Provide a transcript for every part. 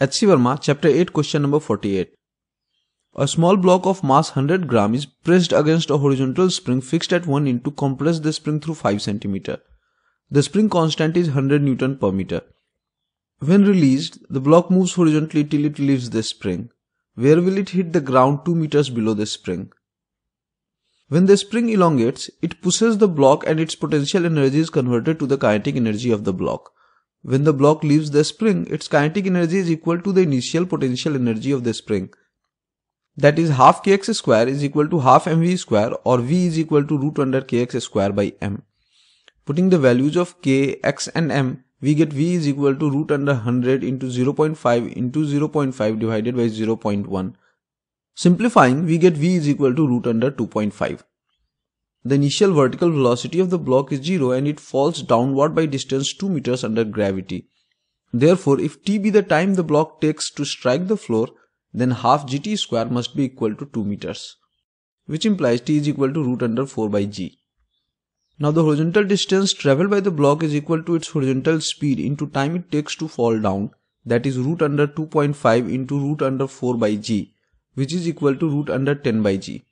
H.C. Verma, Chapter 8, Question number 48. A small block of mass 100 gram is pressed against a horizontal spring fixed at 1 end to compress the spring through 5 cm. The spring constant is 100 Newton per meter. When released, the block moves horizontally till it leaves the spring. Where will it hit the ground 2 meters below the spring? When the spring elongates, it pushes the block and its potential energy is converted to the kinetic energy of the block. When the block leaves the spring, its kinetic energy is equal to the initial potential energy of the spring. That is half kx square is equal to half mv square or v is equal to root under kx square by m. Putting the values of k, x and m, we get v is equal to root under 100 into 0.5 into 0.5 divided by 0.1. Simplifying, we get v is equal to root under 2.5. The initial vertical velocity of the block is 0 and it falls downward by distance 2 meters under gravity. Therefore, if t be the time the block takes to strike the floor, then half gt square must be equal to 2 meters, which implies t is equal to root under 4 by g. Now the horizontal distance traveled by the block is equal to its horizontal speed into time it takes to fall down, that is root under 2.5 into root under 4 by g, which is equal to root under 10 by g.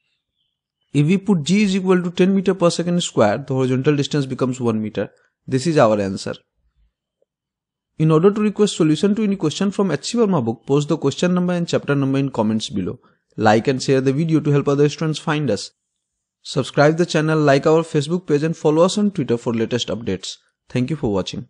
If we put g is equal to 10 meter per second square, the horizontal distance becomes 1 meter. This is our answer. In order to request solution to any question from H.C. Verma book, post the question number and chapter number in comments below. Like and share the video to help other students find us. Subscribe the channel, like our Facebook page and follow us on Twitter for latest updates. Thank you for watching.